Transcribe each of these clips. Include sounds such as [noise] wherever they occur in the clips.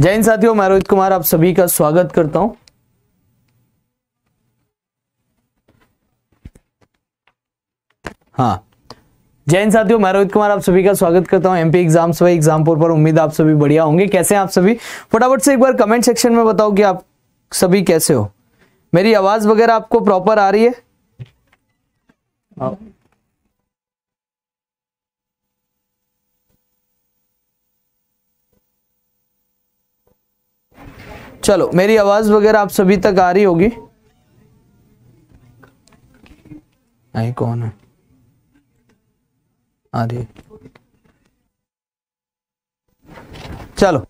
जैन साथियों मैं रोहित कुमार आप सभी का स्वागत करता हूं हाँ जैन साथियों मैं रोहित कुमार आप सभी का स्वागत करता हूं एमपी एग्जाम्स वाई एग्जामपुर पर उम्मीद आप सभी बढ़िया होंगे कैसे हैं आप सभी फटाफट से एक बार कमेंट सेक्शन में बताओ कि आप सभी कैसे हो मेरी आवाज वगैरह आपको प्रॉपर आ रही है हाँ। चलो मेरी आवाज़ वगैरह आप सभी तक आ रही होगी नहीं कौन है आ रही चलो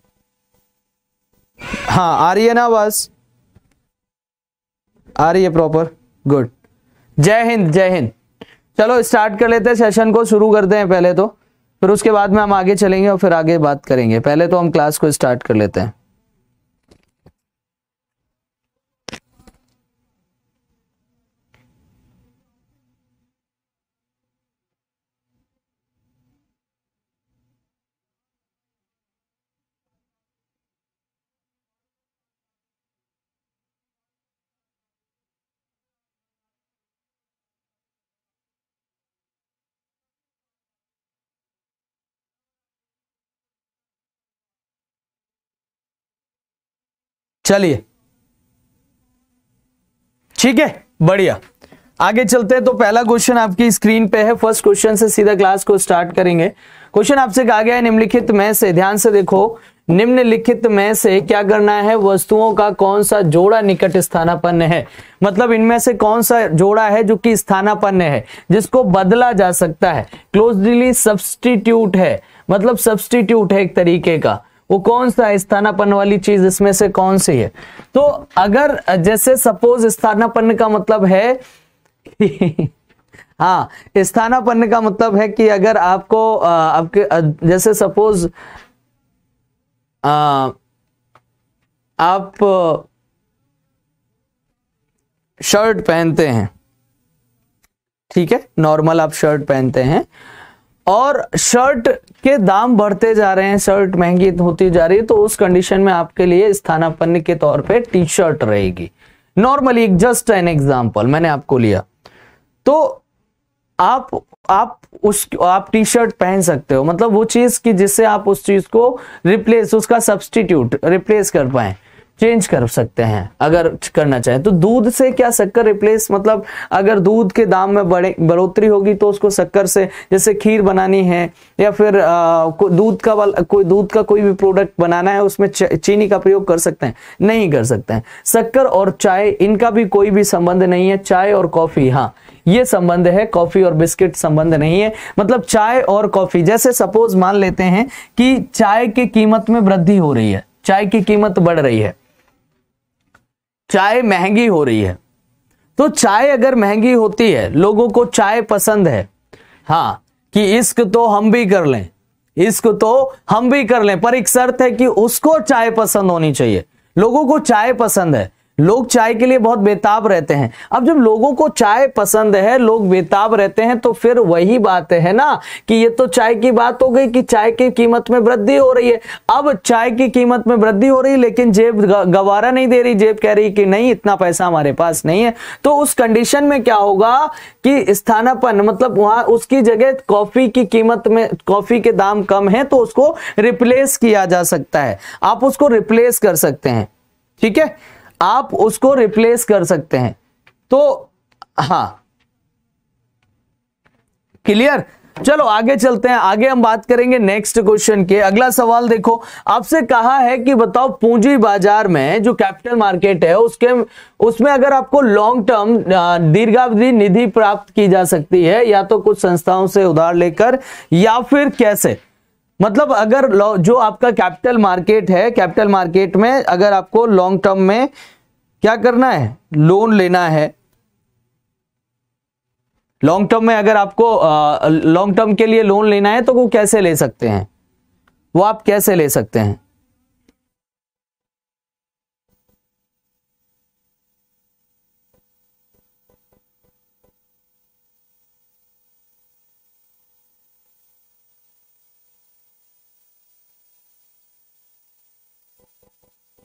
हाँ आ रही है ना आवाज़ आ रही है प्रॉपर गुड जय हिंद जय हिंद चलो स्टार्ट कर लेते हैं सेशन को शुरू करते हैं पहले तो फिर उसके बाद में हम आगे चलेंगे और फिर आगे बात करेंगे पहले तो हम क्लास को स्टार्ट कर लेते हैं चलिए ठीक है बढ़िया आगे चलते हैं तो पहला क्वेश्चन आपकी स्क्रीन पे है फर्स्ट क्वेश्चन से सीधा क्लास को स्टार्ट करेंगे क्वेश्चन आपसे कहा गया है निम्नलिखित में से ध्यान से देखो निम्नलिखित में से क्या करना है वस्तुओं का कौन सा जोड़ा निकट स्थानापन्न है मतलब इनमें से कौन सा जोड़ा है जो कि स्थानापन्न है जिसको बदला जा सकता है क्लोजली सब्सटीट्यूट है मतलब सब्सटीट्यूट है एक तरीके का वो कौन सा स्थानापन्न वाली चीज इसमें से कौन सी है तो अगर जैसे सपोज स्थानापन्न का मतलब है [laughs] हाँ स्थानापन्न का मतलब है कि अगर आपको आपके जैसे सपोज आप शर्ट पहनते हैं ठीक है नॉर्मल आप शर्ट पहनते हैं और शर्ट के दाम बढ़ते जा रहे हैं शर्ट महंगी होती जा रही है तो उस कंडीशन में आपके लिए स्थानापन्न के तौर पे टी शर्ट रहेगी नॉर्मली जस्ट एन एग्जाम्पल मैंने आपको लिया तो आप आप उस आप टी शर्ट पहन सकते हो मतलब वो चीज की जिससे आप उस चीज को रिप्लेस उसका सब्सटीट्यूट रिप्लेस कर पाए चेंज कर सकते हैं अगर करना चाहे तो दूध से क्या शक्कर रिप्लेस मतलब अगर दूध के दाम में बढ़े बढ़ोतरी होगी तो उसको शक्कर से जैसे खीर बनानी है या फिर दूध का कोई दूध का कोई भी प्रोडक्ट बनाना है उसमें चीनी का प्रयोग कर सकते हैं नहीं कर सकते हैं शक्कर और चाय इनका भी कोई भी संबंध नहीं है चाय और कॉफी हाँ ये संबंध है कॉफी और बिस्किट संबंध नहीं है मतलब चाय और कॉफी जैसे सपोज मान लेते हैं कि चाय की कीमत में वृद्धि हो रही है चाय की कीमत बढ़ रही है चाय महंगी हो रही है तो चाय अगर महंगी होती है लोगों को चाय पसंद है हाँ कि इश्क तो हम भी कर लें इश्क तो हम भी कर लें पर एक शर्त है कि उसको चाय पसंद होनी चाहिए लोगों को चाय पसंद है लोग चाय के लिए बहुत बेताब रहते हैं अब जब लोगों को चाय पसंद है लोग बेताब रहते हैं तो फिर वही बात है ना कि ये तो चाय की बात हो गई कि चाय की कीमत में वृद्धि हो रही है अब चाय की कीमत में वृद्धि हो रही है लेकिन जेब गवारा नहीं दे रही जेब कह रही कि नहीं इतना पैसा हमारे पास नहीं है तो उस कंडीशन में क्या होगा कि स्थानापन मतलब वहां उसकी जगह कॉफी की कीमत में कॉफी के दाम कम है तो उसको रिप्लेस किया जा सकता है आप उसको रिप्लेस कर सकते हैं ठीक है आप उसको रिप्लेस कर सकते हैं तो हाँ क्लियर चलो आगे चलते हैं आगे हम बात करेंगे नेक्स्ट क्वेश्चन के अगला सवाल देखो आपसे कहा है कि बताओ पूंजी बाजार में जो कैपिटल मार्केट है उसके उसमें अगर आपको लॉन्ग टर्म दीर्घावधि निधि प्राप्त की जा सकती है या तो कुछ संस्थाओं से उधार लेकर या फिर कैसे मतलब अगर जो आपका कैपिटल मार्केट है कैपिटल मार्केट में अगर आपको लॉन्ग टर्म में क्या करना है लोन लेना है लॉन्ग टर्म में अगर आपको लॉन्ग टर्म के लिए लोन लेना है तो वो कैसे ले सकते हैं वो आप कैसे ले सकते हैं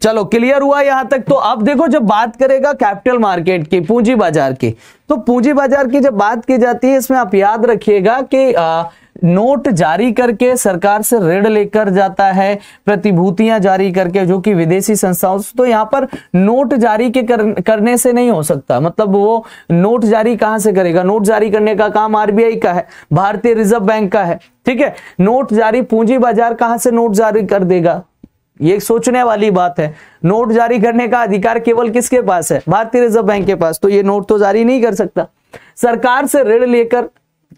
चलो क्लियर हुआ यहां तक तो अब देखो जब बात करेगा कैपिटल मार्केट की पूंजी बाजार की तो पूंजी बाजार की जब बात की जाती है इसमें आप याद रखिएगा कि आ, नोट जारी करके सरकार से ऋण लेकर जाता है प्रतिभूतियां जारी करके जो कि विदेशी संस्थाओं से तो यहाँ पर नोट जारी के कर, करने से नहीं हो सकता मतलब वो नोट जारी कहां से करेगा नोट जारी करने का काम आरबीआई का है भारतीय रिजर्व बैंक का है ठीक है नोट जारी पूंजी बाजार कहां से नोट जारी कर देगा ये सोचने वाली बात है नोट जारी करने का अधिकार केवल किसके पास है भारतीय रिजर्व बैंक के पास तो ये नोट तो जारी नहीं कर सकता सरकार से ऋण लेकर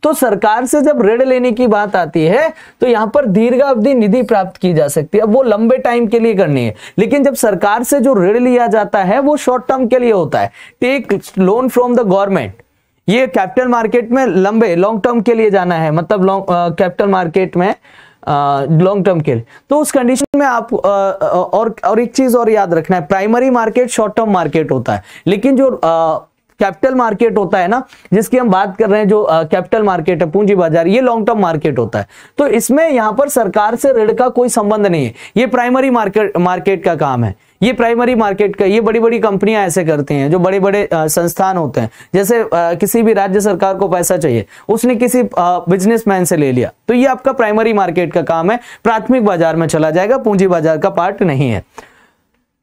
तो सरकार से जब ऋण लेने की बात आती है तो यहां पर अवधि निधि प्राप्त की जा सकती है अब वो लंबे टाइम के लिए करनी है लेकिन जब सरकार से जो ऋण लिया जाता है वो शॉर्ट टर्म के लिए होता है take loan from the government ये कैपिटल मार्केट में लंबे लॉन्ग टर्म के लिए जाना है मतलब लॉन्ग कैपिटल मार्केट में लॉन्ग टर्म के लिए तो उस कंडीशन में आप आ, और और एक चीज और याद रखना है primary market short term market होता है लेकिन जो आ, कैपिटल मार्केट होता है ना जिसकी हम बात कर रहे हैं जो कैपिटल मार्केट है पूंजी बाजार ये लॉन्ग टर्म मार्केट होता है तो इसमें यहां पर सरकार से ऋण का कोई संबंध नहीं है ये प्राइमरी मार्केट मार्केट का काम है ये प्राइमरी मार्केट का ये बड़ी बड़ी कंपनियां ऐसे करती हैं जो बड़े बड़े संस्थान होते हैं जैसे आ, किसी भी राज्य सरकार को पैसा चाहिए उसने किसी बिजनेसमैन से ले लिया तो ये आपका प्राइमरी मार्केट का काम है प्राथमिक बाजार में चला जाएगा पूंजी बाजार का पार्ट नहीं है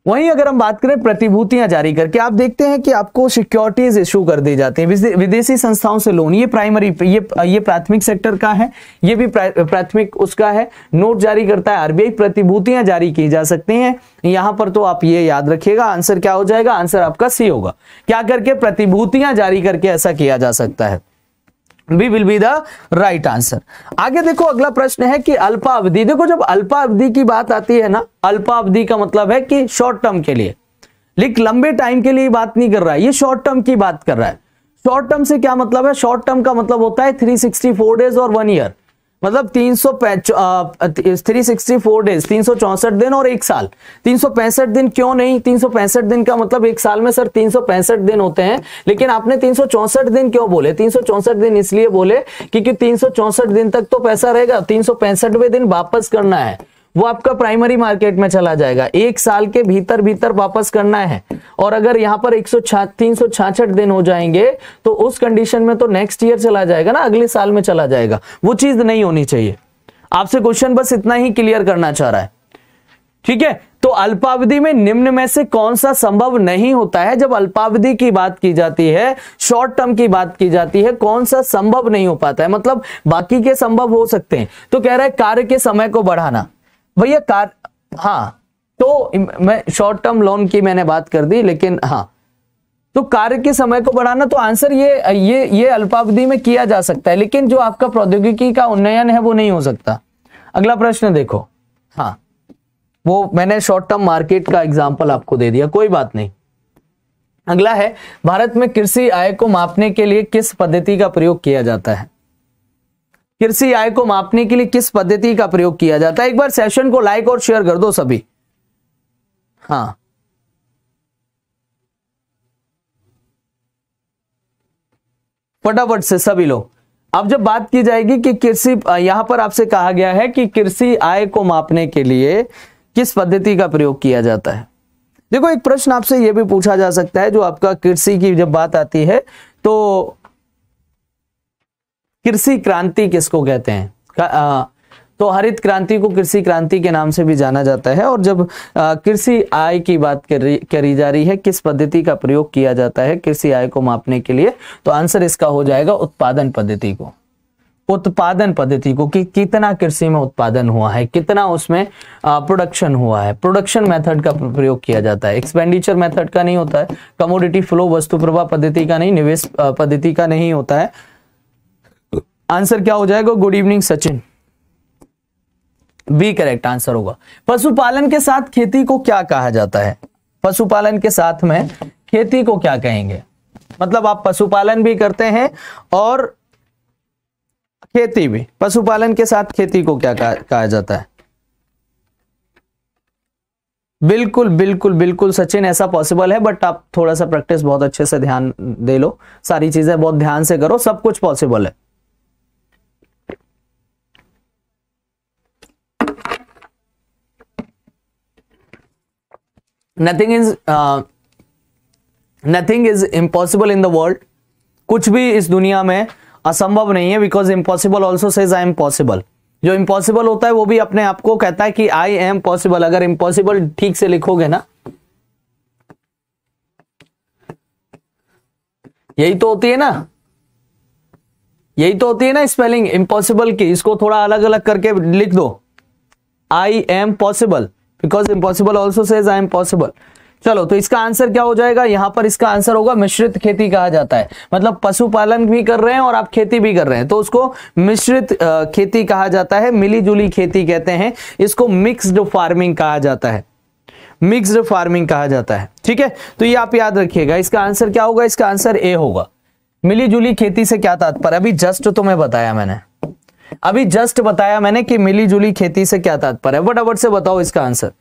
वहीं अगर हम बात करें प्रतिभूतियां जारी करके आप देखते हैं कि आपको सिक्योरिटीज इशू कर दी जाती हैं विदेशी संस्थाओं से लोन ये प्राइमरी ये ये प्राथमिक सेक्टर का है ये भी प्राथमिक उसका है नोट जारी करता है आरबीआई प्रतिभूतियां जारी की जा सकती हैं यहां पर तो आप ये याद रखिएगा आंसर क्या हो जाएगा आंसर आपका सी होगा क्या करके प्रतिभूतियां जारी करके ऐसा किया जा सकता है B will be the right answer आगे देखो अगला प्रश्न है कि अल्पावधि देखो जब अल्पावधि की बात आती है ना अल्पावधि का मतलब है कि शॉर्ट टर्म के लिए लिख लंबे टाइम के लिए बात नहीं कर रहा है ये शॉर्ट टर्म की बात कर रहा है शॉर्ट टर्म से क्या मतलब है शॉर्ट टर्म का मतलब होता है फोर डेज और वन ईयर मतलब तीन सौ थ्री सिक्सटी फोर डेज तीन सौ चौसठ दिन और एक साल तीन सौ पैंसठ दिन क्यों नहीं तीन सौ पैंसठ दिन का मतलब एक साल में सर तीन सौ पैंसठ दिन होते हैं लेकिन आपने तीन सौ चौसठ दिन क्यों बोले तीन सौ चौसठ दिन इसलिए बोले क्योंकि तीन सौ चौसठ दिन तक तो पैसा रहेगा तीन सौ पैंसठवें दिन वापस करना है वो आपका प्राइमरी मार्केट में चला जाएगा एक साल के भीतर भीतर वापस करना है और अगर यहाँ पर एक तीन सौ दिन हो जाएंगे तो उस कंडीशन में तो नेक्स्ट ईयर चला जाएगा ना अगले साल में चला जाएगा वो चीज नहीं होनी चाहिए आपसे क्वेश्चन बस इतना ही क्लियर करना चाह रहा है ठीक है तो अल्पावधि में निम्न में से कौन सा संभव नहीं होता है जब अल्पावधि की बात की जाती है शॉर्ट टर्म की बात की जाती है कौन सा संभव नहीं हो पाता है मतलब बाकी के संभव हो सकते हैं तो कह रहा है कार्य के समय को बढ़ाना भैया कार हाँ तो मैं शॉर्ट टर्म लोन की मैंने बात कर दी लेकिन हाँ तो कार्य के समय को बढ़ाना तो आंसर ये ये ये अल्पावधि में किया जा सकता है लेकिन जो आपका प्रौद्योगिकी का उन्नयन है वो नहीं हो सकता अगला प्रश्न देखो हाँ वो मैंने शॉर्ट टर्म मार्केट का एग्जाम्पल आपको दे दिया कोई बात नहीं अगला है भारत में कृषि आय को मापने के लिए किस पद्धति का प्रयोग किया जाता है कृषि आय को मापने के लिए किस पद्धति का प्रयोग किया जाता है एक बार सेशन को लाइक और शेयर कर दो सभी हाँ फटाफट से सभी लोग अब जब बात की जाएगी कि कृषि यहां पर आपसे कहा गया है कि कृषि आय को मापने के लिए किस पद्धति का प्रयोग किया जाता है देखो एक प्रश्न आपसे यह भी पूछा जा सकता है जो आपका कृषि की जब बात आती है तो कृषि क्रांति किसको कहते हैं तो हरित क्रांति को कृषि क्रांति के नाम से भी जाना जाता है और जब कृषि आय की बात करी करी जा रही है किस पद्धति का प्रयोग किया जाता है कृषि आय को मापने के लिए तो आंसर इसका हो जाएगा उत्पादन पद्धति को उत्पादन पद्धति को कि कितना कृषि में उत्पादन हुआ है कितना उसमें प्रोडक्शन हुआ है प्रोडक्शन मेथड का प्रयोग किया जाता है एक्सपेंडिचर मेथड का नहीं होता है कमोडिटी फ्लो वस्तु प्रवाह पद्धति का नहीं निवेश पद्धति का नहीं होता है आंसर क्या हो जाएगा good evening Sachin B correct answer होगा पशुपालन के साथ खेती को क्या कहा जाता है पशुपालन के साथ में खेती को क्या कहेंगे मतलब आप पशुपालन भी करते हैं और खेती भी पशुपालन के साथ खेती को क्या कहा जाता है बिल्कुल बिल्कुल बिल्कुल सचिन ऐसा पॉसिबल है बट आप थोड़ा सा प्रैक्टिस बहुत अच्छे से ध्यान दे लो सारी चीजें बहुत ध्यान से करो सब कुछ पॉसिबल है nothing is nothing is impossible in the world कुछ भी इस दुनिया में असंभव नहीं है because impossible also says I am possible जो इम्पॉसिबल होता है वो भी अपने आप को कहता है कि आई एम पॉसिबल अगर इम्पॉसिबल ठीक से लिखोगे ना यही तो होती है ना यही तो होती है ना स्पेलिंग इम्पॉसिबल की इसको थोड़ा अलग अलग करके लिख दो I am possible because impossible also says I am possible चलो तो इसका आंसर क्या हो जाएगा यहाँ पर इसका आंसर होगा मिश्रित खेती कहा जाता है मतलब पशुपालन भी कर रहे हैं और आप खेती भी कर रहे हैं तो उसको मिश्रित खेती कहा जाता है मिलीजुली खेती कहते हैं इसको मिक्स्ड फार्मिंग कहा जाता है मिक्स्ड फार्मिंग कहा जाता है ठीक है तो ये आप याद रखिएगा इसका आंसर क्या होगा इसका आंसर ए होगा मिली खेती से क्या तात्पर्य अभी जस्ट तो मैं बताया मैंने अभी जस्ट बताया मैंने कि मिलीजुली खेती से क्या तात्पर्य है फटाफट से बताओ इसका आंसर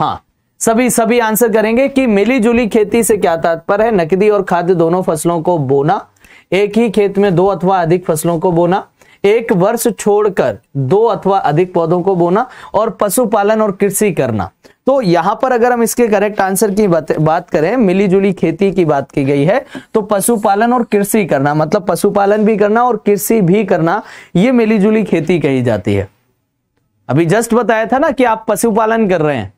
हाँ सभी सभी आंसर करेंगे कि मिलीजुली खेती से क्या तात्पर्य है नकदी और खाद्य दोनों फसलों को बोना एक ही खेत में दो अथवा अधिक फसलों को बोना एक वर्ष छोड़कर दो अथवा अधिक पौधों को बोना और पशुपालन और कृषि करना तो यहां पर अगर हम इसके करेक्ट आंसर की बात, बात करें मिलीजुली खेती की बात की गई है तो पशुपालन और कृषि करना मतलब पशुपालन भी करना और कृषि भी करना ये मिलीजुली खेती कही जाती है अभी जस्ट बताया था ना कि आप पशुपालन कर रहे हैं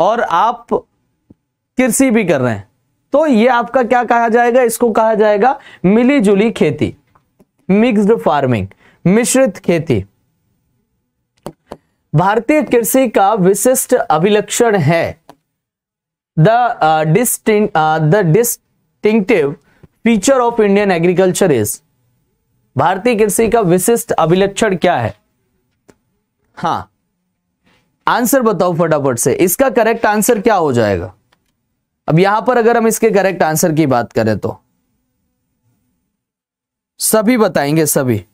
और आप कृषि भी कर रहे हैं तो ये आपका क्या कहा जाएगा इसको कहा जाएगा मिलीजुली खेती मिक्स्ड फार्मिंग मिश्रित खेती भारतीय कृषि का विशिष्ट अभिलक्षण है the distinct the distinctive feature of Indian agriculture is भारतीय कृषि का विशिष्ट अभिलक्षण क्या है हाँ आंसर बताओ फटाफट से इसका करेक्ट आंसर क्या हो जाएगा अब यहां पर अगर हम इसके करेक्ट आंसर की बात करें तो सभी बताएंगे सभी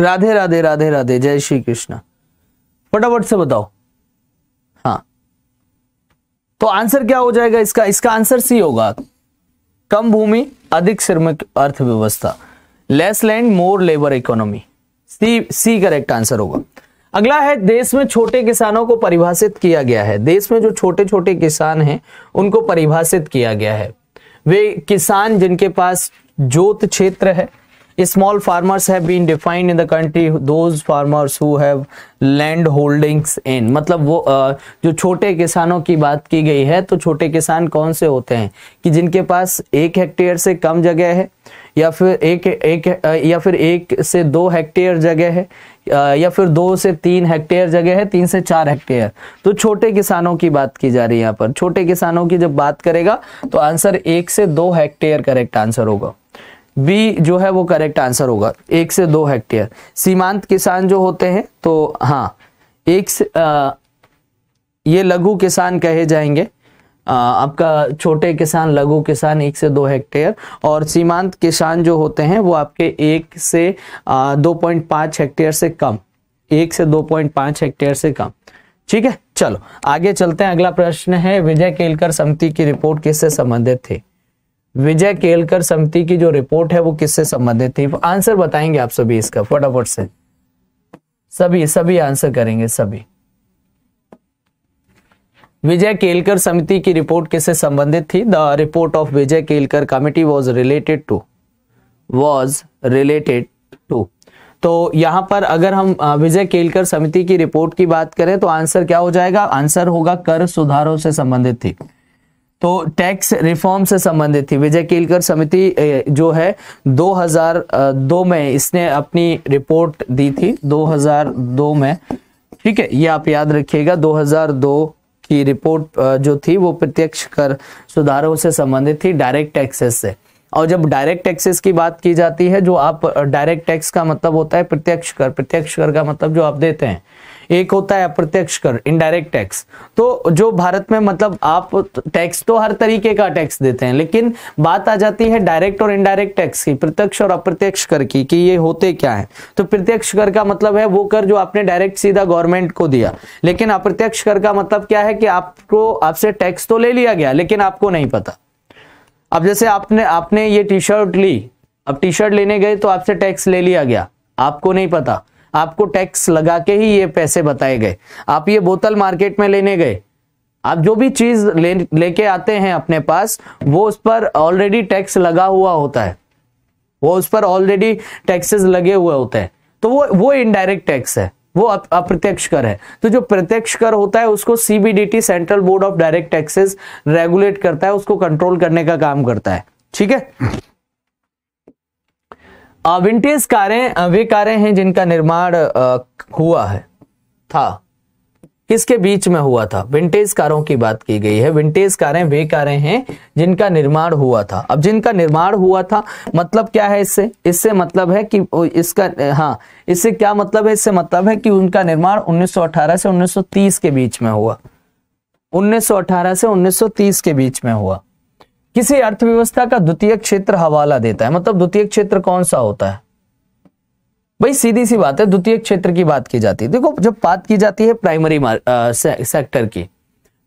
राधे राधे राधे राधे जय श्री कृष्ण फटाफट से बताओ हाँ तो आंसर क्या हो जाएगा इसका इसका आंसर सी होगा कम भूमि अधिक श्रमिक अर्थव्यवस्था less land more labour economy C C correct answer होगा अगला है देश में छोटे किसानों को परिभाषित किया गया है देश में जो छोटे छोटे किसान हैं उनको परिभाषित किया गया है वे किसान जिनके पास जोत क्षेत्र है small farmers have been defined in the country those farmers who have land holdings in मतलब वो जो छोटे किसानों की बात की गई है तो छोटे किसान कौन से होते हैं कि जिनके पास एक हेक्टेयर से कम जगह है या फिर एक एक या फिर एक से दो हेक्टेयर जगह है या फिर दो से तीन हेक्टेयर जगह है तीन से चार हेक्टेयर तो छोटे किसानों की बात की जा रही है यहाँ पर छोटे किसानों की जब बात करेगा तो आंसर एक से दो हेक्टेयर करेक्ट आंसर होगा बी जो है वो करेक्ट आंसर होगा एक से दो हेक्टेयर सीमांत किसान जो होते हैं तो हाँ एक से आ, ये लघु किसान कहे जाएंगे आ, आपका छोटे किसान लघु किसान एक से दो हेक्टेयर और सीमांत किसान जो होते हैं वो आपके एक से दो पॉइंट पांच हेक्टेयर से कम एक से दो पॉइंट पांच हेक्टेयर से कम ठीक है चलो आगे चलते हैं अगला प्रश्न है विजय केलकर समिति की रिपोर्ट किससे संबंधित थी विजय केलकर समिति की जो रिपोर्ट है वो किससे संबंधित थी आंसर बताएंगे आप सभी इसका फटाफट से सभी सभी आंसर करेंगे सभी विजय केलकर समिति की रिपोर्ट किससे संबंधित थी the report of Vijay Kelkar committee was related to was related to तो यहां पर अगर हम विजय केलकर समिति की रिपोर्ट की बात करें तो आंसर क्या हो जाएगा आंसर होगा कर सुधारों से संबंधित थी तो टैक्स रिफॉर्म से संबंधित थी विजय केलकर समिति जो है 2002 में इसने अपनी रिपोर्ट दी थी 2002 में ठीक है ये आप याद रखिएगा 2002 की रिपोर्ट जो थी वो प्रत्यक्ष कर सुधारों से संबंधित थी डायरेक्ट टैक्सेस से और जब डायरेक्ट टैक्सेस की बात की जाती है जो आप डायरेक्ट टैक्स का मतलब होता है प्रत्यक्ष कर प्रत्यक्ष कर का मतलब जो आप देते हैं एक होता है अप्रत्यक्ष कर इनडायरेक्ट टैक्स तो जो भारत में मतलब आप टैक्स तो हर तरीके का टैक्स देते हैं लेकिन बात आ जाती है डायरेक्ट और इनडायरेक्ट टैक्स की प्रत्यक्ष और अप्रत्यक्ष कर की कि ये होते क्या है तो प्रत्यक्ष कर का मतलब है वो कर जो आपने डायरेक्ट सीधा गवर्नमेंट को दिया लेकिन अप्रत्यक्ष कर का मतलब क्या है कि आपको आपसे टैक्स तो ले लिया गया लेकिन आपको नहीं पता अब जैसे आपने आपने ये टी शर्ट ली अब टी शर्ट लेने गए तो आपसे टैक्स ले लिया गया आपको नहीं पता आपको टैक्स लगा के ही ये पैसे बताए गए आप ये बोतल मार्केट में लेने गए आप जो भी चीज लेके ले आते हैं अपने पास वो उस पर ऑलरेडी टैक्स लगा हुआ होता है वो उस पर ऑलरेडी टैक्सेस लगे हुए होते हैं तो वो वो इनडायरेक्ट टैक्स है वो अप्रत्यक्ष कर है तो जो प्रत्यक्ष कर होता है उसको CBDT central board of direct taxes regulate करता है उसको कंट्रोल करने का काम करता है ठीक है विंटेज कारें वे कारें हैं जिनका निर्माण हुआ है था किसके बीच में हुआ था विंटेज कारों की बात की गई है विंटेज कारें वे कारें हैं जिनका निर्माण हुआ था अब जिनका निर्माण हुआ था मतलब क्या है इससे इससे मतलब है कि इसका हाँ इससे क्या मतलब है इससे मतलब है कि उनका निर्माण 1918 से 1930 के बीच में हुआ 1918 से 1930 के बीच में हुआ किसी अर्थव्यवस्था का द्वितीय क्षेत्र हवाला देता है मतलब द्वितीय क्षेत्र कौन सा होता है भाई सीधी सी बात है द्वितीय क्षेत्र की बात की जाती है देखो जब बात की जाती है प्राइमरी से, सेक्टर की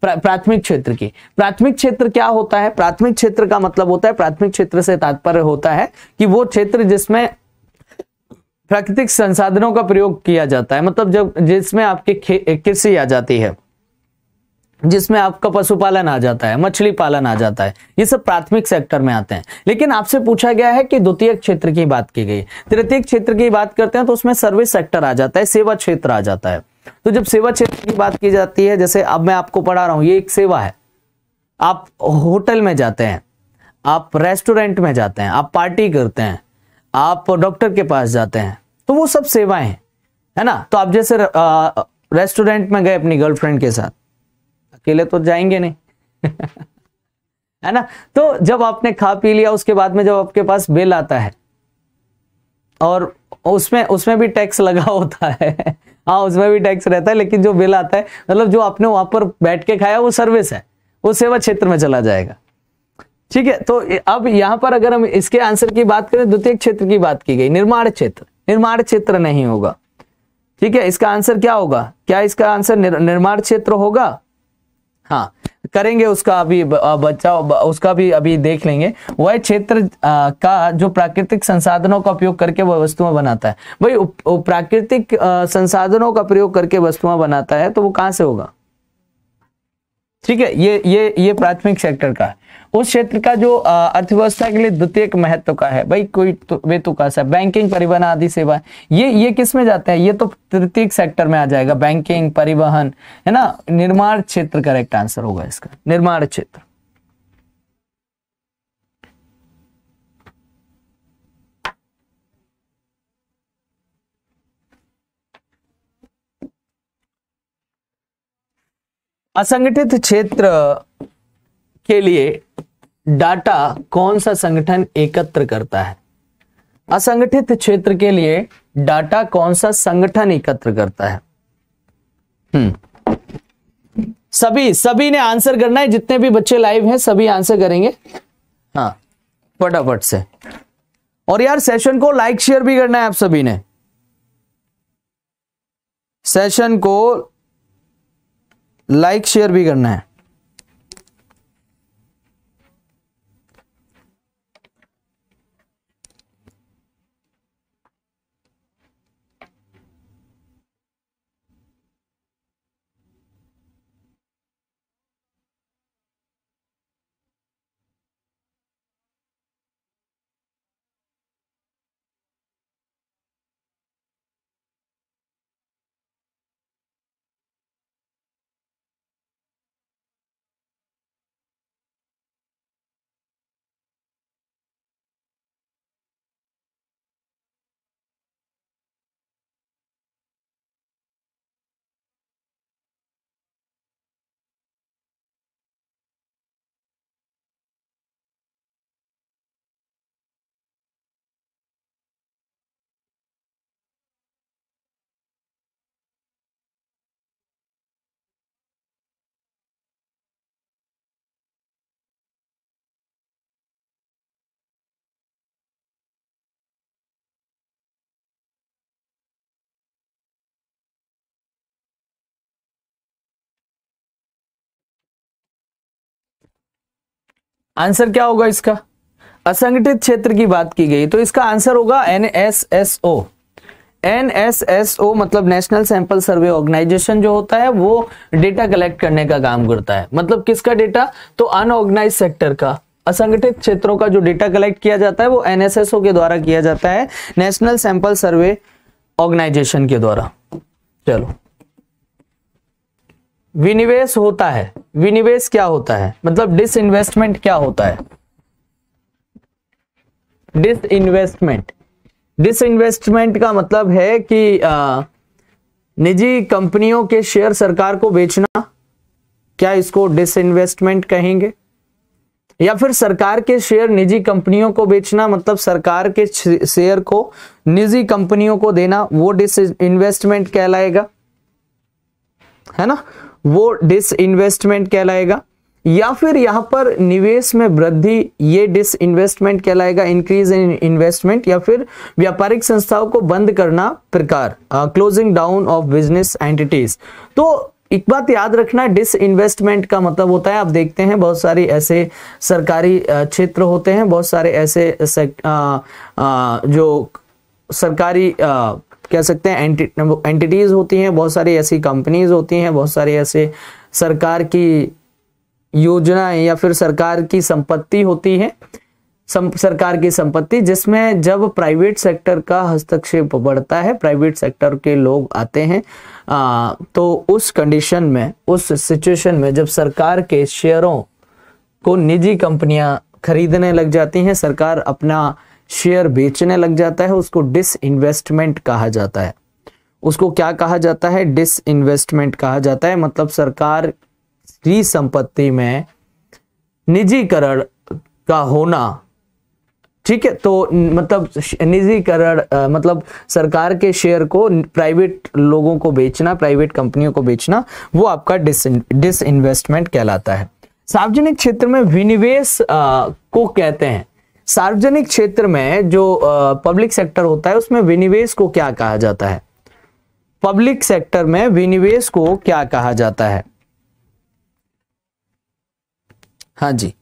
प्राथमिक क्षेत्र की प्राथमिक क्षेत्र क्या होता है प्राथमिक क्षेत्र का मतलब होता है प्राथमिक क्षेत्र से तात्पर्य होता है कि वो क्षेत्र जिसमें प्राकृतिक संसाधनों का प्रयोग किया जाता है मतलब जब जिसमें आपके कृषि आ जाती है जिसमें आपका पशुपालन आ जाता है मछली पालन आ जाता है ये सब प्राथमिक सेक्टर में आते हैं लेकिन आपसे पूछा गया है कि द्वितीय क्षेत्र की बात की गई तृतीय क्षेत्र की बात करते हैं तो उसमें सर्विस सेक्टर आ जाता है सेवा क्षेत्र आ जाता है तो जब सेवा क्षेत्र की बात की जाती है जैसे अब मैं आपको पढ़ा रहा हूं ये एक सेवा है आप होटल में जाते हैं आप रेस्टोरेंट में जाते हैं आप पार्टी करते हैं आप डॉक्टर के पास जाते हैं तो वो सब सेवाएं हैं है ना तो आप जैसे रेस्टोरेंट में गए अपनी गर्लफ्रेंड के साथ अकेले तो जाएंगे नहीं [laughs] है ना तो जब आपने खा पी लिया उसके बाद में जब आपके पास बिल आता है और उसमें उसमें भी टैक्स लगा होता है [laughs] हाँ उसमें भी टैक्स रहता है लेकिन जो बिल आता है मतलब जो आपने वहां पर बैठ के खाया वो सर्विस है वो सेवा क्षेत्र में चला जाएगा ठीक है तो अब यहाँ पर अगर हम इसके आंसर की बात करें द्वितीय क्षेत्र की बात की गई निर्माण क्षेत्र निर्माण क्षेत्र नहीं होगा ठीक है इसका आंसर क्या होगा क्या इसका आंसर निर्माण क्षेत्र होगा हाँ करेंगे उसका अभी बच्चा उसका भी अभी देख लेंगे वह क्षेत्र का जो प्राकृतिक संसाधनों का उपयोग करके वह वस्तुएं बनाता है भाई प्राकृतिक संसाधनों का प्रयोग करके वस्तुएं बनाता है तो वो कहां से होगा ठीक है ये ये ये प्राथमिक सेक्टर का है उस क्षेत्र का जो अर्थव्यवस्था के लिए द्वितीय महत्व का है भाई कोई तो, वे तो सा बैंकिंग परिवहन आदि सेवा ये ये किस में जाते हैं ये तो तृतीय सेक्टर में आ जाएगा बैंकिंग परिवहन है ना निर्माण क्षेत्र करेक्ट आंसर होगा इसका निर्माण क्षेत्र असंगठित क्षेत्र के लिए डाटा कौन सा संगठन एकत्र करता है असंगठित क्षेत्र के लिए डाटा कौन सा संगठन एकत्र करता है हम्म सभी सभी ने आंसर करना है जितने भी बच्चे लाइव हैं सभी आंसर करेंगे हाँ फटाफट से और यार सेशन को लाइक शेयर भी करना है आप सभी ने सेशन को लाइक शेयर भी करना है आंसर क्या होगा इसका असंगठित क्षेत्र की बात की गई तो इसका आंसर होगा N S S O N S S O मतलब नेशनल सैंपल सर्वे ऑर्गेनाइजेशन जो होता है वो डेटा कलेक्ट करने का काम करता है मतलब किसका डेटा तो अनऑर्गेनाइज सेक्टर का असंगठित क्षेत्रों का जो डेटा कलेक्ट किया जाता है वो एनएसएसओ के द्वारा किया जाता है नेशनल सैंपल सर्वे ऑर्गेनाइजेशन के द्वारा चलो विनिवेश होता है विनिवेश क्या होता है मतलब डिस इन्वेस्टमेंट क्या होता है डिस इन्वेस्टमेंट डिस इन्वेस्टमेंट का मतलब है कि निजी कंपनियों के शेयर सरकार को बेचना क्या इसको डिस इन्वेस्टमेंट कहेंगे या फिर सरकार के शेयर निजी कंपनियों को बेचना मतलब सरकार के शेयर को निजी कंपनियों को देना वो डिस इन्वेस्टमेंट कहलाएगा है ना वो डिस इन्वेस्टमेंट कहलाएगा या फिर यहां पर निवेश में वृद्धि ये डिस इन्वेस्टमेंट कहलाएगा इंक्रीज इन इन्वेस्टमेंट या फिर व्यापारिक संस्थाओं को बंद करना प्रकार closing down of business entities तो एक बात याद रखना डिस इन्वेस्टमेंट का मतलब होता है आप देखते हैं बहुत सारे ऐसे सरकारी क्षेत्र होते हैं बहुत सारे ऐसे आ, आ, जो सरकारी आ, कह सकते हैं एंटिटीज़ होती हैं बहुत सारी ऐसी कंपनीज़ होती हैं बहुत सारे ऐसे सरकार की योजनाएं या फिर सरकार की संपत्ति होती है सरकार की संपत्ति जिसमें जब प्राइवेट सेक्टर का हस्तक्षेप बढ़ता है प्राइवेट सेक्टर के लोग आते हैं आ, तो उस कंडीशन में उस सिचुएशन में जब सरकार के शेयरों को निजी कंपनियां खरीदने लग जाती हैं सरकार अपना शेयर बेचने लग जाता है उसको डिस इन्वेस्टमेंट कहा जाता है उसको क्या कहा जाता है डिस इन्वेस्टमेंट कहा जाता है मतलब सरकार की संपत्ति में निजीकरण का होना ठीक है तो मतलब निजीकरण मतलब सरकार के शेयर को प्राइवेट लोगों को बेचना प्राइवेट कंपनियों को बेचना वो आपका डिस डिस इन्वेस्टमेंट कहलाता है सार्वजनिक क्षेत्र में विनिवेश को कहते हैं सार्वजनिक क्षेत्र में जो पब्लिक सेक्टर होता है उसमें विनिवेश को क्या कहा जाता है पब्लिक सेक्टर में विनिवेश को क्या कहा जाता है हाँ जी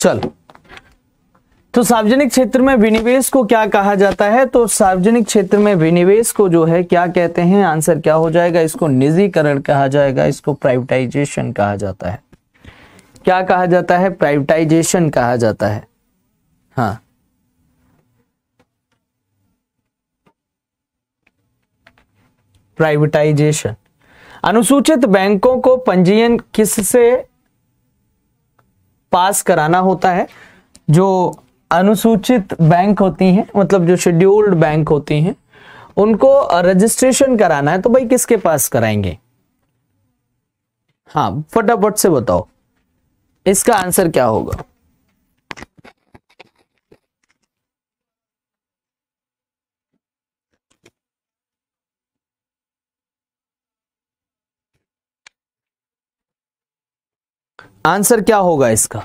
चलो तो सार्वजनिक क्षेत्र में विनिवेश को क्या कहा जाता है तो सार्वजनिक क्षेत्र में विनिवेश को जो है क्या कहते हैं आंसर क्या हो जाएगा इसको निजीकरण कहा जाएगा इसको प्राइवेटाइजेशन कहा जाता है क्या कहा जाता है प्राइवेटाइजेशन कहा जाता है हाँ प्राइवेटाइजेशन अनुसूचित बैंकों को पंजीयन किससे पास कराना होता है जो अनुसूचित बैंक होती हैं मतलब जो शेड्यूल्ड बैंक होती हैं उनको रजिस्ट्रेशन कराना है तो भाई किसके पास कराएंगे हाँ फटाफट से बताओ इसका आंसर क्या होगा आंसर क्या होगा इसका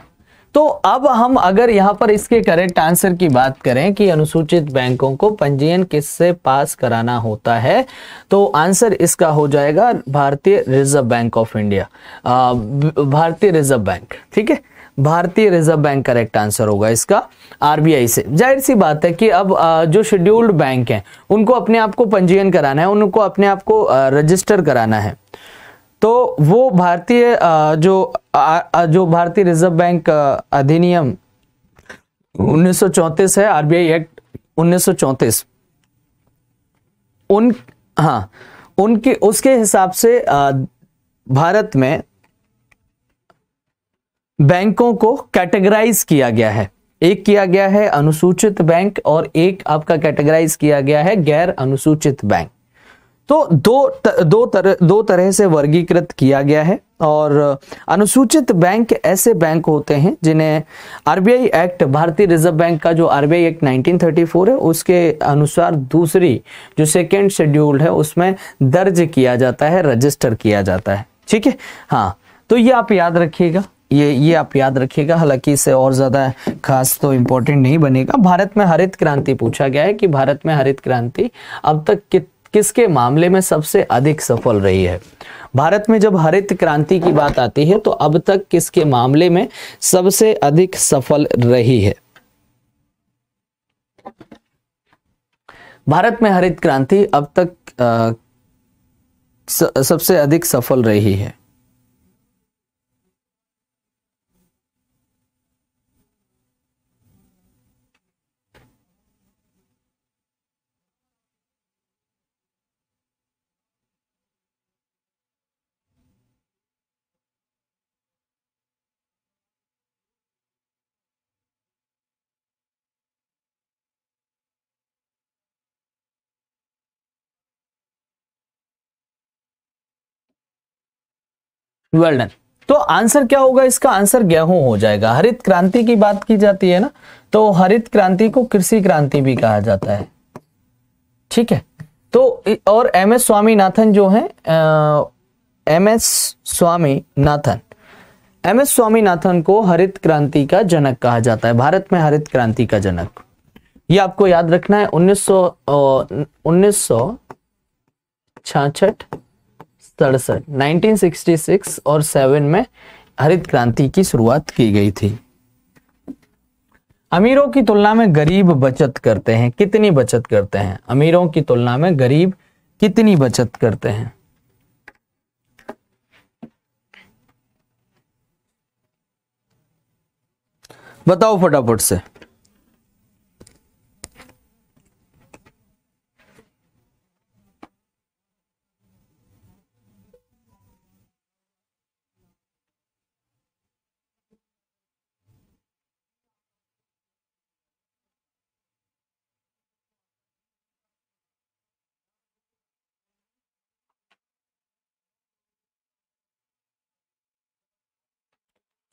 तो अब हम अगर यहां पर इसके करेक्ट आंसर की बात करें कि अनुसूचित बैंकों को पंजीयन किससे पास कराना होता है तो आंसर इसका हो जाएगा भारतीय रिजर्व बैंक ऑफ इंडिया भारतीय रिजर्व बैंक ठीक है भारतीय रिजर्व बैंक करेक्ट आंसर होगा इसका आरबीआई से जाहिर सी बात है कि अब जो शेड्यूल्ड बैंक हैं उनको अपने आप को पंजीयन कराना है उनको अपने आप को रजिस्टर कराना है तो वो भारतीय जो जो भारतीय रिजर्व बैंक अधिनियम 1934 है आरबीआई एक्ट 1934 उन हाँ उनके उसके हिसाब से भारत में बैंकों को कैटेगराइज किया गया है एक किया गया है अनुसूचित बैंक और एक आपका कैटेगराइज किया गया है गैर अनुसूचित बैंक तो दो त, दो तर, दो तरह से वर्गीकृत किया गया है और अनुसूचित बैंक ऐसे बैंक होते हैं जिन्हें आरबीआई एक्ट भारतीय रिजर्व बैंक का जो आरबीआई एक्ट 1934 है उसके अनुसार दूसरी जो सेकेंड शेड्यूल है उसमें दर्ज किया जाता है रजिस्टर किया जाता है ठीक है हाँ तो ये आप याद रखिएगा ये ये आप याद रखिएगा हालांकि इससे और ज़्यादा खास तो इंपॉर्टेंट नहीं बनेगा भारत में हरित क्रांति पूछा गया है कि भारत में हरित क्रांति अब तक कित किसके मामले में सबसे अधिक सफल रही है भारत में जब हरित क्रांति की बात आती है तो अब तक किसके मामले में सबसे अधिक सफल रही है भारत में हरित क्रांति अब तक आ, सबसे अधिक सफल रही है वेल डन तो आंसर क्या होगा इसका आंसर गेहूं हो जाएगा हरित क्रांति की बात की जाती है ना तो हरित क्रांति को कृषि क्रांति भी कहा जाता है ठीक है तो और एम एस स्वामीनाथन जो है M S Swaminathan M S Swaminathan को हरित क्रांति का जनक कहा जाता है भारत में हरित क्रांति का जनक ये आपको याद रखना है उन्नीस सौ सड़सठ नाइनटीन और 7 में हरित क्रांति की शुरुआत की गई थी अमीरों की तुलना में गरीब बचत करते हैं कितनी बचत करते हैं अमीरों की तुलना में गरीब कितनी बचत करते हैं बताओ फटाफट से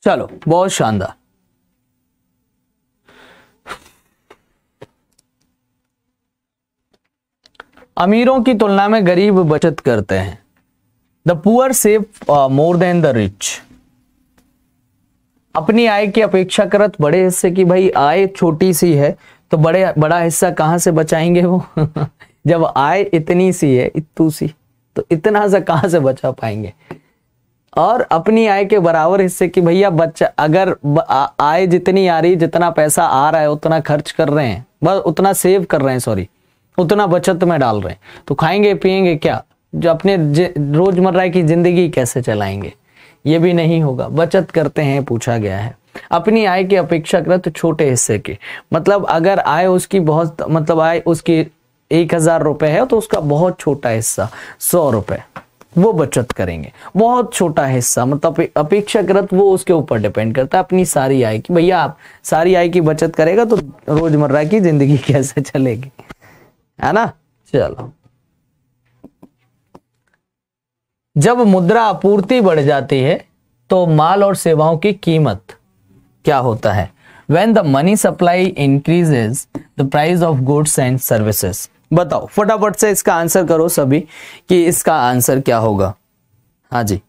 चलो बहुत शानदार अमीरों की तुलना में गरीब बचत करते हैं the poor save more than the rich अपनी आय की अपेक्षाकृत बड़े हिस्से की भाई आय छोटी सी है तो बड़े बड़ा हिस्सा कहाँ से बचाएंगे वो [laughs] जब आय इतनी सी है इतू सी तो इतना सा कहाँ से बचा पाएंगे और अपनी आय के बराबर हिस्से की भैया बच्चा अगर आय जितनी आ रही जितना पैसा आ रहा है उतना खर्च कर रहे हैं बस उतना सेव कर रहे हैं सॉरी उतना बचत में डाल रहे हैं तो खाएंगे पिएंगे क्या जो अपने रोजमर्रा की जिंदगी कैसे चलाएंगे ये भी नहीं होगा बचत करते हैं पूछा गया है अपनी आय की अपेक्षाकृत तो छोटे हिस्से की मतलब अगर आय उसकी बहुत मतलब आय उसकी एक हजार रुपये है तो उसका बहुत छोटा हिस्सा सौ रुपये वो बचत करेंगे बहुत छोटा हिस्सा मतलब अपेक्षाकृत वो उसके ऊपर डिपेंड करता है अपनी सारी आय की भैया आप सारी आय की बचत करेगा तो रोजमर्रा की जिंदगी [laughs] कैसे चलेगी है ना चलो जब मुद्रा आपूर्ति बढ़ जाती है तो माल और सेवाओं की कीमत क्या होता है when the money supply increases the price of goods and services बताओ फटाफट से इसका आंसर करो सभी कि इसका आंसर क्या होगा हाँ जी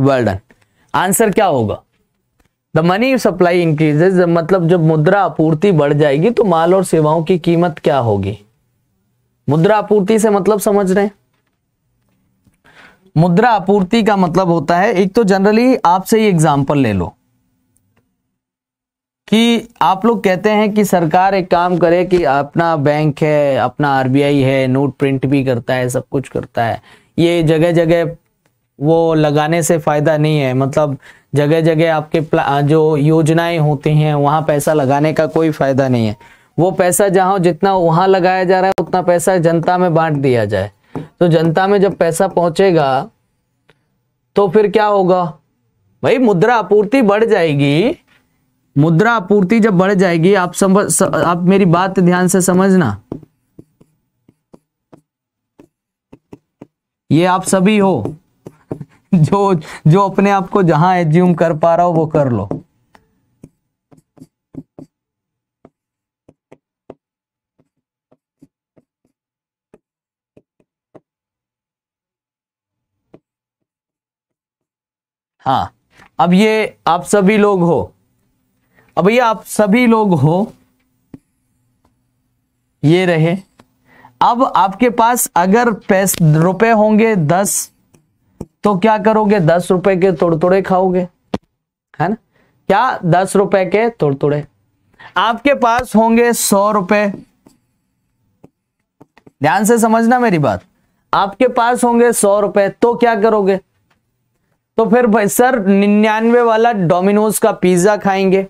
वेल डन आंसर क्या होगा द मनी सप्लाई इंक्रीजेज मतलब जब मुद्रा आपूर्ति बढ़ जाएगी तो माल और सेवाओं की कीमत क्या होगी मुद्रा आपूर्ति से मतलब समझ रहे हैं मुद्रा आपूर्ति का मतलब होता है एक तो जनरली आपसे ही एग्जाम्पल ले लो कि आप लोग कहते हैं कि सरकार एक काम करे कि अपना बैंक है अपना आरबीआई है नोट प्रिंट भी करता है सब कुछ करता है ये जगह जगह वो लगाने से फ़ायदा नहीं है मतलब जगह जगह आपके जो योजनाएं होती हैं वहां पैसा लगाने का कोई फ़ायदा नहीं है वो पैसा जहाँ जितना वहां लगाया जा रहा है उतना पैसा जनता में बांट दिया जाए तो जनता में जब पैसा पहुंचेगा तो फिर क्या होगा भाई मुद्रा आपूर्ति बढ़ जाएगी मुद्रा आपूर्ति जब बढ़ जाएगी आप समझ स, आप मेरी बात ध्यान से समझना ये आप सभी हो जो जो अपने आप को जहां एज्यूम कर पा रहा हो वो कर लो हाँ अब ये आप सभी लोग हो अब ये आप सभी लोग हो ये रहे अब आपके पास अगर पैस रुपए होंगे दस तो क्या करोगे दस रुपए के तोड़ तोड़े खाओगे है ना क्या दस रुपए के तोड़ तोड़े आपके पास होंगे सौ रुपए ध्यान से समझना मेरी बात आपके पास होंगे सौ रुपए तो क्या करोगे तो फिर भाई सर निन्यानवे वाला डोमिनोज का पिज्जा खाएंगे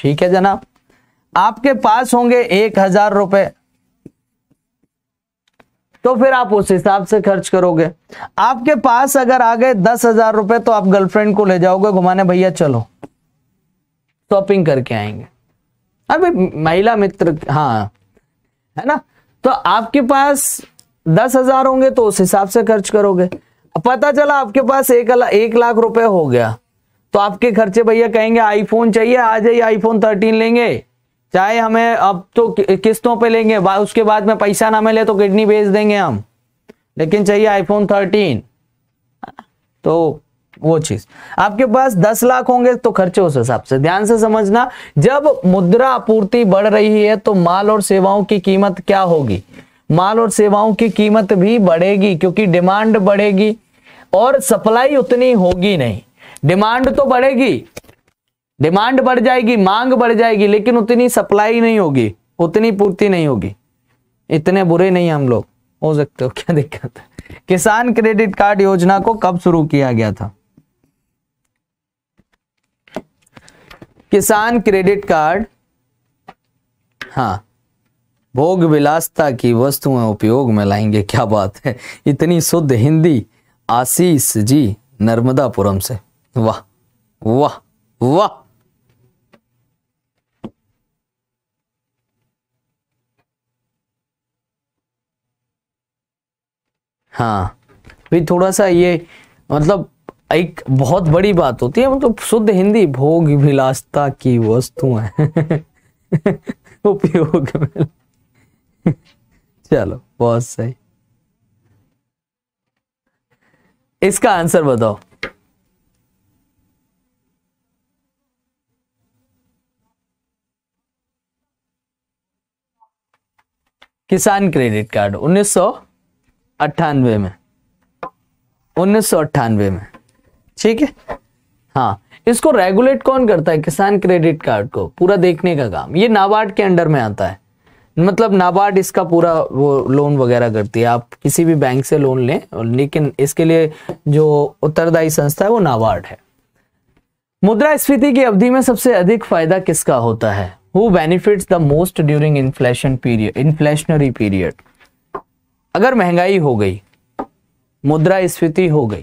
ठीक है जनाब आपके पास होंगे एक हजार रुपए तो फिर आप उस हिसाब से खर्च करोगे आपके पास अगर आ गए दस हजार रुपए तो आप गर्लफ्रेंड को ले जाओगे घुमाने भैया चलो शॉपिंग करके आएंगे अभी महिला मित्र हाँ है ना तो आपके पास दस हजार होंगे तो उस हिसाब से खर्च करोगे पता चला आपके पास एक, एक लाख रुपए हो गया तो आपके खर्चे भैया कहेंगे आईफोन चाहिए आ जाइए आईफोन थर्टीन लेंगे चाहे हमें अब तो किस्तों पे लेंगे उसके बाद में पैसा ना मिले तो किडनी बेच देंगे हम लेकिन चाहिए आईफोन थर्टीन तो वो चीज आपके पास दस लाख होंगे तो खर्चे उस हिसाब से ध्यान से समझना जब मुद्रा आपूर्ति बढ़ रही है तो माल और सेवाओं की कीमत क्या होगी माल और सेवाओं की कीमत भी बढ़ेगी क्योंकि डिमांड बढ़ेगी और सप्लाई उतनी होगी नहीं डिमांड तो बढ़ेगी डिमांड बढ़ जाएगी मांग बढ़ जाएगी लेकिन उतनी सप्लाई नहीं होगी उतनी पूर्ति नहीं होगी इतने बुरे नहीं हम लोग हो सकते हो क्या दिक्कत है किसान क्रेडिट कार्ड योजना को कब शुरू किया गया था किसान क्रेडिट कार्ड हाँ भोग विलासता की वस्तुएं उपयोग में लाएंगे क्या बात है इतनी शुद्ध हिंदी आशीष जी नर्मदापुरम से वाह वाह वाह हाँ फिर थोड़ा सा ये मतलब एक बहुत बड़ी बात होती है मतलब शुद्ध हिंदी भोग विलासता की वस्तु है [laughs] उपयोग [laughs] चलो बहुत सही इसका आंसर बताओ किसान क्रेडिट कार्ड उन्नीस सौ अट्ठानवे में उन्नीस में ठीक है हाँ इसको रेगुलेट कौन करता है किसान क्रेडिट कार्ड को पूरा देखने का काम ये नाबार्ड के अंडर में आता है मतलब नाबार्ड इसका पूरा वो लोन वगैरह करती है आप किसी भी बैंक से लोन लें लेकिन इसके लिए जो उत्तरदायी संस्था है वो नाबार्ड है मुद्रा स्फीति की अवधि में सबसे अधिक फायदा किसका होता है who benefit the most during inflation period inflationary period अगर महंगाई हो गई मुद्रा स्फीति हो गई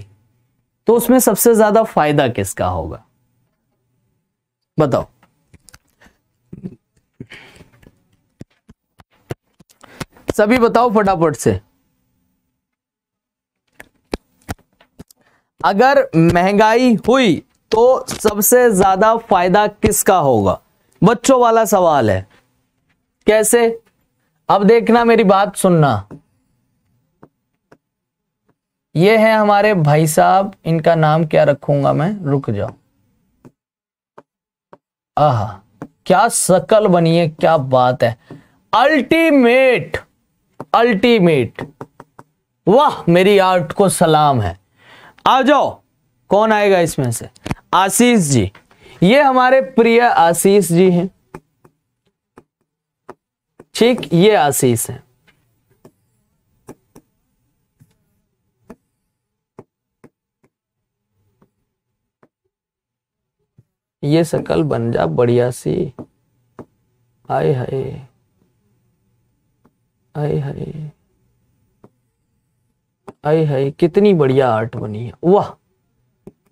तो उसमें सबसे ज्यादा फायदा किसका होगा बताओ सभी बताओ फटाफट से अगर महंगाई हुई तो सबसे ज्यादा फायदा किसका होगा बच्चों वाला सवाल है कैसे अब देखना मेरी बात सुनना ये है हमारे भाई साहब इनका नाम क्या रखूंगा मैं रुक जाओ आह क्या सकल बनी है क्या बात है अल्टीमेट अल्टीमेट वाह मेरी आर्ट को सलाम है आ जाओ कौन आएगा इसमें से आशीष जी ये हमारे प्रिय आशीष जी हैं ठीक ये आशीष हैं ये शकल बन जा बढ़िया सी आय हाय आय हाय आए हाय कितनी बढ़िया आर्ट बनी है वाह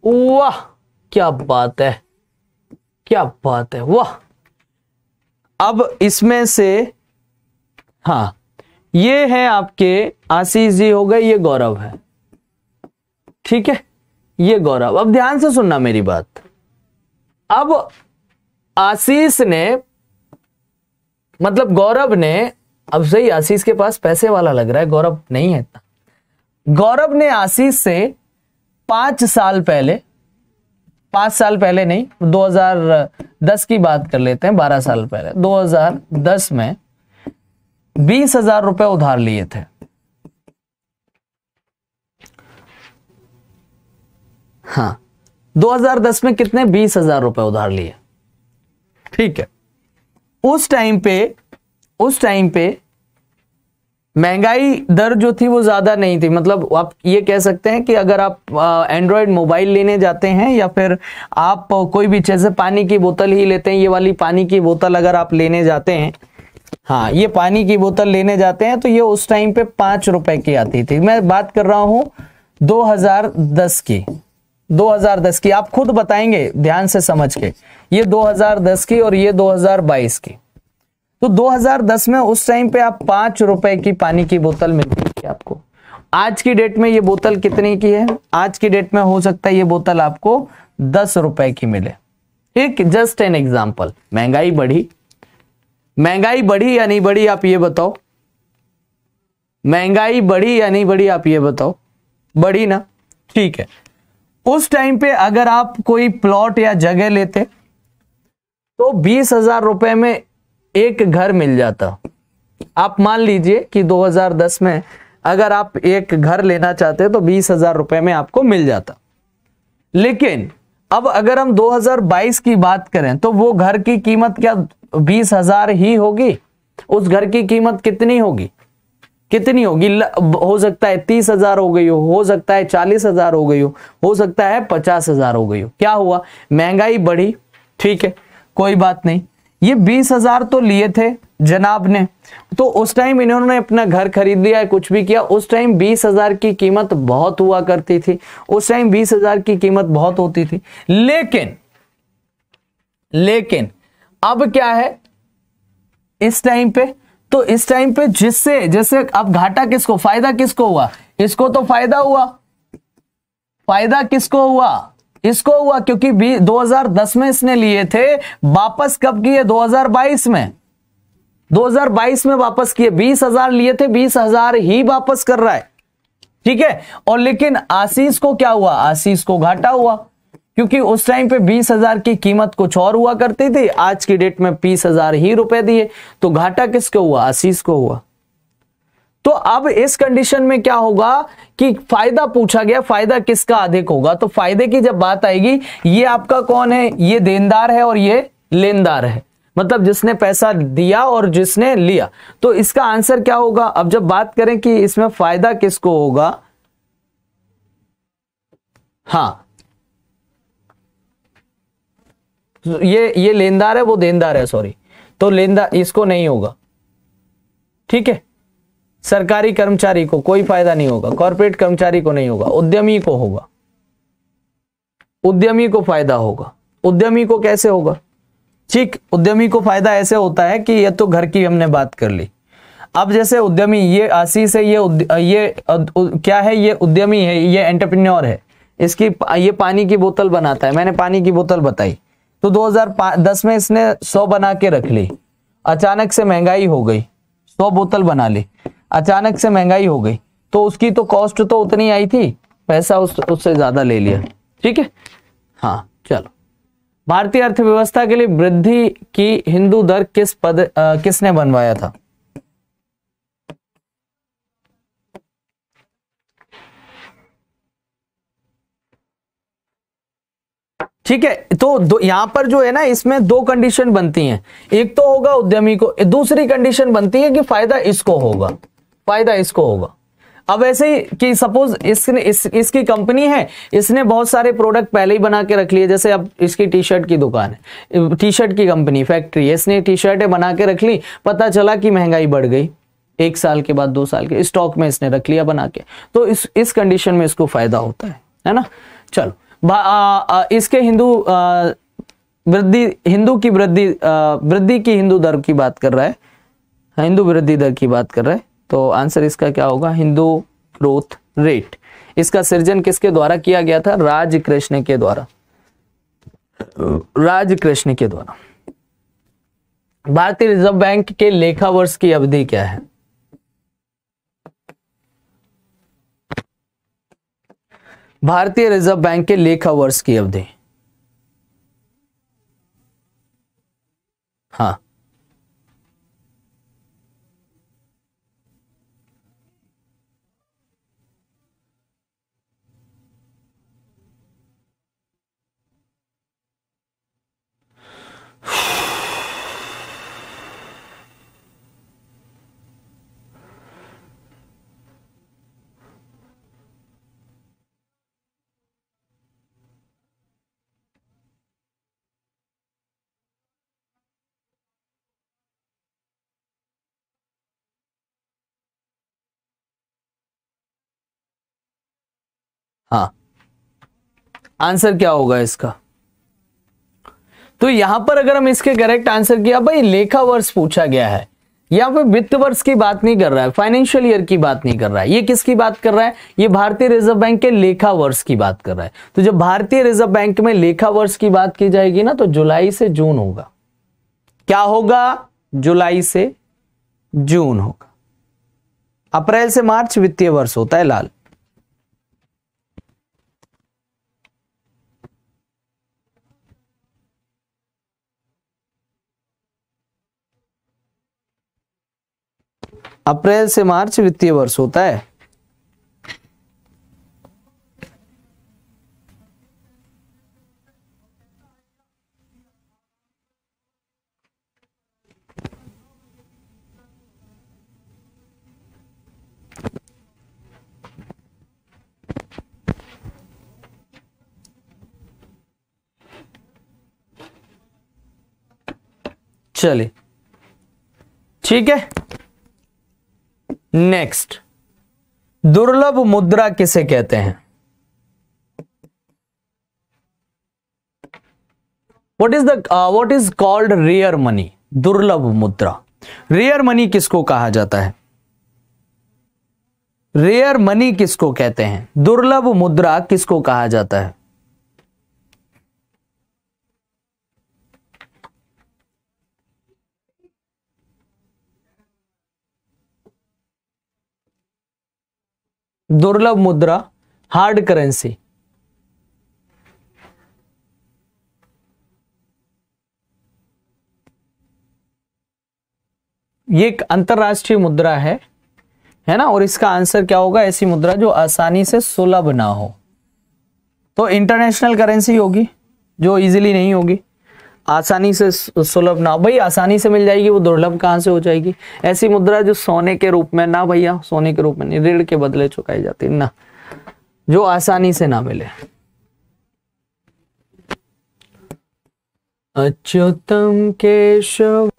वाह क्या बात है क्या बात है वाह अब इसमें से हाँ ये है आपके आशीष जी हो गए ये गौरव है ठीक है ये गौरव अब ध्यान से सुनना मेरी बात अब आशीष ने मतलब गौरव ने अब सही आशीष के पास पैसे वाला लग रहा है गौरव नहीं है इतना गौरव ने आशीष से पांच साल पहले पांच साल पहले नहीं 2010 की बात कर लेते हैं बारह साल पहले 2010 में बीस हजार रुपए उधार लिए थे हाँ 2010 में कितने बीस हजार रुपए उधार लिए ठीक है उस टाइम पे उस टाइम पे महंगाई दर जो थी वो ज्यादा नहीं थी मतलब आप ये कह सकते हैं कि अगर आप एंड्रॉयड मोबाइल लेने जाते हैं या फिर आप कोई भी जैसे पानी की बोतल ही लेते हैं ये वाली पानी की बोतल अगर आप लेने जाते हैं हाँ ये पानी की बोतल लेने जाते हैं तो ये उस टाइम पे पांच रुपए की आती थी मैं बात कर रहा हूं 2010 की 2010 की आप खुद बताएंगे ध्यान से समझ के ये 2010 की और ये 2022 की तो 2010 में उस टाइम पे आप पांच रुपए की पानी की बोतल मिलती थी आपको आज की डेट में ये बोतल कितनी की है आज की डेट में हो सकता है ये बोतल आपको दस रुपए की मिले ठीक जस्ट एन एग्जाम्पल महंगाई बढ़ी महंगाई बढ़ी या नहीं बढ़ी आप ये बताओ महंगाई बढ़ी या नहीं बढ़ी आप ये बताओ बढ़ी ना ठीक है उस टाइम पे अगर आप कोई प्लॉट या जगह लेते तो बीस हजार रुपए में एक घर मिल जाता आप मान लीजिए कि 2010 में अगर आप एक घर लेना चाहते तो बीस हजार रुपए में आपको मिल जाता लेकिन अब अगर हम 2022 की बात करें तो वो घर की कीमत क्या बीस हजार ही होगी उस घर की कीमत कितनी होगी कितनी होगी हो सकता है तीस हजार हो गई हो हो सकता है चालीस हजार हो गई हो हो सकता है पचास हजार हो गई हो क्या हुआ महंगाई बढ़ी ठीक है कोई बात नहीं ये बीस हजार तो लिए थे जनाब ने तो उस टाइम इन्होंने अपना घर खरीद लिया कुछ भी किया उस टाइम बीस हजार की कीमत बहुत हुआ करती थी उस टाइम बीस हजार की कीमत बहुत होती थी लेकिन लेकिन अब क्या है इस टाइम पे तो इस टाइम पे जिससे जैसे अब घाटा किसको फायदा किसको हुआ इसको तो फायदा हुआ फायदा किसको हुआ इसको हुआ क्योंकि 2010 में इसने लिए थे वापस कब किए 2022 में 2022 में वापस किए 20,000 लिए थे 20,000 ही वापस कर रहा है ठीक है और लेकिन आशीष को क्या हुआ आशीष को घाटा हुआ क्योंकि उस टाइम पे बीस हजार की कीमत कुछ और हुआ करती थी आज की डेट में बीस हजार ही रुपए दिए तो घाटा किसको हुआ आशीष को हुआ तो अब इस कंडीशन में क्या होगा कि फायदा पूछा गया फायदा किसका अधिक होगा तो फायदे की जब बात आएगी ये आपका कौन है ये देनदार है और ये लेनदार है मतलब जिसने पैसा दिया और जिसने लिया तो इसका आंसर क्या होगा अब जब बात करें कि इसमें फायदा किसको होगा हाँ ये ये लेनदार है वो देनदार है सॉरी तो लेनदार इसको नहीं होगा ठीक है सरकारी कर्मचारी को कोई फायदा नहीं होगा कॉरपोरेट कर्मचारी को नहीं होगा उद्यमी को होगा उद्यमी को फायदा होगा उद्यमी को कैसे होगा ठीक उद्यमी को फायदा ऐसे होता है कि ये तो घर की हमने बात कर ली अब जैसे उद्यमी ये आशीष है ये ये क्या है ये उद्यमी है ये एंटरप्रेन्योर है इसकी ये पानी की बोतल बनाता है मैंने पानी की बोतल बताई तो 2010 में इसने 100 बना के रख ली अचानक से महंगाई हो गई 100 बोतल बना ली अचानक से महंगाई हो गई तो उसकी तो कॉस्ट तो उतनी आई थी पैसा उस उससे ज्यादा ले लिया ठीक है हाँ चलो भारतीय अर्थव्यवस्था के लिए वृद्धि की हिंदू दर किस पद आ, किसने बनवाया था ठीक है तो यहां पर जो है ना इसमें दो कंडीशन बनती हैं एक तो होगा उद्यमी को दूसरी कंडीशन बनती है कि फायदा इसको होगा फायदा इसको होगा अब ऐसे ही कि सपोज इसने इस, इसकी कंपनी है इसने बहुत सारे प्रोडक्ट पहले ही बना के रख लिए जैसे अब इसकी टी शर्ट की दुकान है टी शर्ट की कंपनी फैक्ट्री है इसने टी शर्टें बना के रख ली पता चला कि महंगाई बढ़ गई एक साल के बाद दो साल के स्टॉक में इसने रख लिया बना के तो इस इस कंडीशन में इसको फायदा होता है है ना चलो इसके हिंदू वृद्धि हिंदू की वृद्धि वृद्धि की हिंदू दर की बात कर रहा है हाँ, हिंदू वृद्धि दर की बात कर रहा है तो आंसर इसका क्या होगा हिंदू ग्रोथ रेट इसका सृजन किसके द्वारा किया गया था राज कृष्ण के द्वारा राज कृष्ण के द्वारा भारतीय रिजर्व बैंक के लेखा वर्ष की अवधि क्या है भारतीय रिजर्व बैंक के लेखा वर्ष की अवधि हाँ आंसर क्या होगा इसका तो यहां पर अगर हम इसके करेक्ट आंसर किया भाई लेखा वर्ष पूछा गया है यहां पे वित्त वर्ष की बात नहीं कर रहा है फाइनेंशियल ईयर की बात नहीं कर रहा है ये किसकी बात कर रहा है ये भारतीय रिजर्व बैंक के लेखा वर्ष की बात कर रहा है तो जब भारतीय रिजर्व बैंक में लेखा वर्ष की बात की जाएगी ना तो जुलाई से जून होगा क्या होगा जुलाई से जून होगा अप्रैल से मार्च वित्तीय वर्ष होता है लाल अप्रैल से मार्च वित्तीय वर्ष होता है चलिए ठीक है नेक्स्ट दुर्लभ मुद्रा किसे कहते हैं what is the what is called rare money दुर्लभ मुद्रा रेयर मनी किसको कहा जाता है रेयर मनी किसको कहते हैं दुर्लभ मुद्रा किसको कहा जाता है दुर्लभ मुद्रा हार्ड करेंसी ये एक अंतरराष्ट्रीय मुद्रा है है ना और इसका आंसर क्या होगा ऐसी मुद्रा जो आसानी से सुलभ ना हो तो इंटरनेशनल करेंसी होगी जो इजीली नहीं होगी आसानी से सुलभ ना भाई आसानी से मिल जाएगी वो दुर्लभ कहाँ से हो जाएगी ऐसी मुद्रा जो सोने के रूप में ना भैया सोने के रूप में नहीं ऋण के बदले चुकाई जाती ना जो आसानी से ना मिले अच्युतम केशव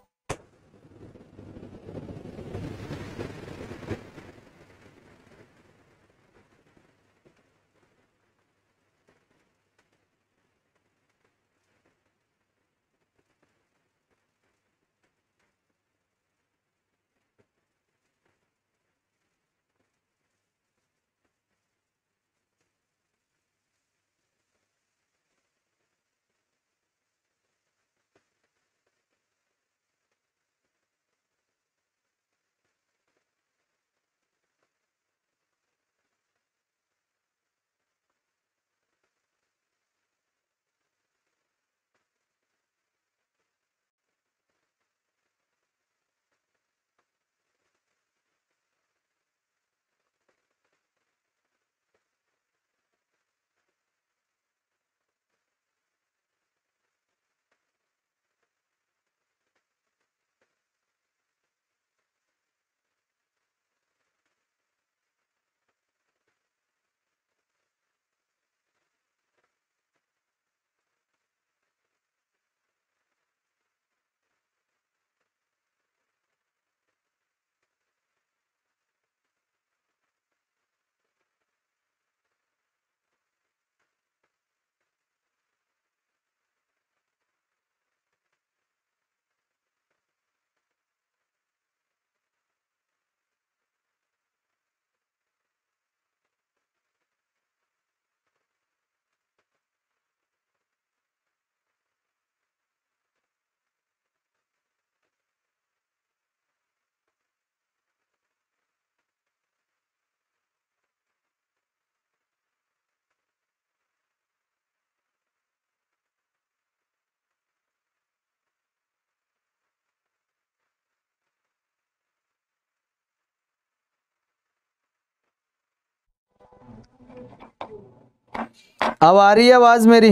अब आ रही है आवाज़ मेरी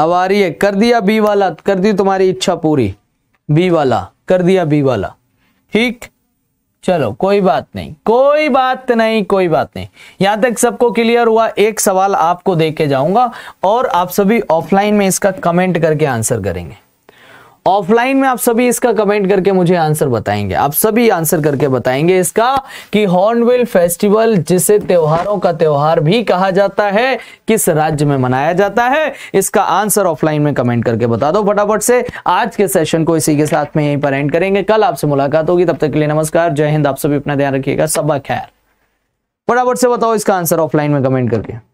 अब आ रही है कर दिया बी वाला कर दी तुम्हारी इच्छा पूरी बी वाला कर दिया बी वाला ठीक चलो कोई बात नहीं कोई बात नहीं कोई बात नहीं यहां तक सबको क्लियर हुआ एक सवाल आपको दे के जाऊंगा और आप सभी ऑफलाइन में इसका कमेंट करके आंसर करेंगे ऑफलाइन में आप सभी इसका कमेंट करके मुझे आंसर बताएंगे आप सभी आंसर करके बताएंगे इसका कि हॉर्नबिल फेस्टिवल जिसे त्योहारों का त्योहार भी कहा जाता है किस राज्य में मनाया जाता है इसका आंसर ऑफलाइन में कमेंट करके बता दो फटाफट से आज के सेशन को इसी के साथ में यहीं पर एंड करेंगे कल आपसे मुलाकात होगी तब तक के लिए नमस्कार जय हिंद आप सभी अपना ध्यान रखिएगा सबा खैर फटाफट से बताओ इसका आंसर ऑफलाइन में कमेंट करके